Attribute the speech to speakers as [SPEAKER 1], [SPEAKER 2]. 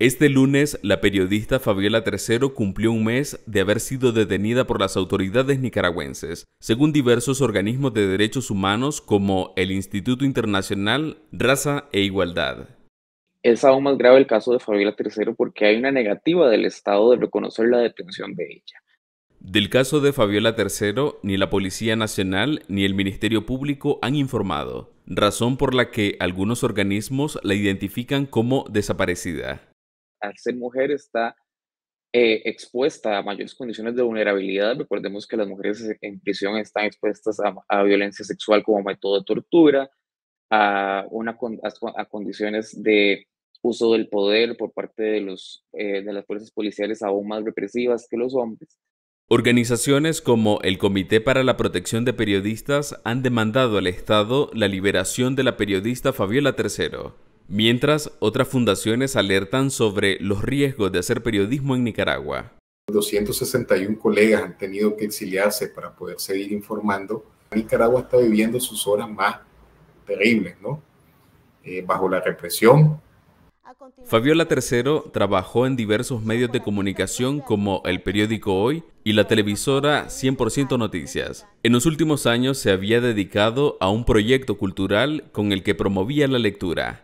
[SPEAKER 1] Este lunes, la periodista Fabiola Tercero cumplió un mes de haber sido detenida por las autoridades nicaragüenses, según diversos organismos de derechos humanos como el Instituto Internacional Raza e Igualdad.
[SPEAKER 2] Es aún más grave el caso de Fabiola Tercero porque hay una negativa del Estado de reconocer la detención de ella.
[SPEAKER 1] Del caso de Fabiola III, ni la Policía Nacional ni el Ministerio Público han informado, razón por la que algunos organismos la identifican como desaparecida
[SPEAKER 2] al ser mujer está eh, expuesta a mayores condiciones de vulnerabilidad. Recordemos que las mujeres en prisión están expuestas a, violencia sexual como método de tortura, a, una, condiciones de uso del poder por parte de, los, eh, de las fuerzas policiales aún más represivas que los hombres.
[SPEAKER 1] Organizaciones como el Comité para la Protección de Periodistas han demandado al Estado la liberación de la periodista Fabiola Tercero. Mientras, otras fundaciones alertan sobre los riesgos de hacer periodismo en Nicaragua.
[SPEAKER 3] 261 colegas han tenido que exiliarse para poder seguir informando. Nicaragua está viviendo sus horas más terribles, ¿no? Eh, bajo la represión.
[SPEAKER 1] Fabiola III trabajó en diversos medios de comunicación como el periódico Hoy y la televisora 100% Noticias. En los últimos años se había dedicado a un proyecto cultural con el que promovía la lectura.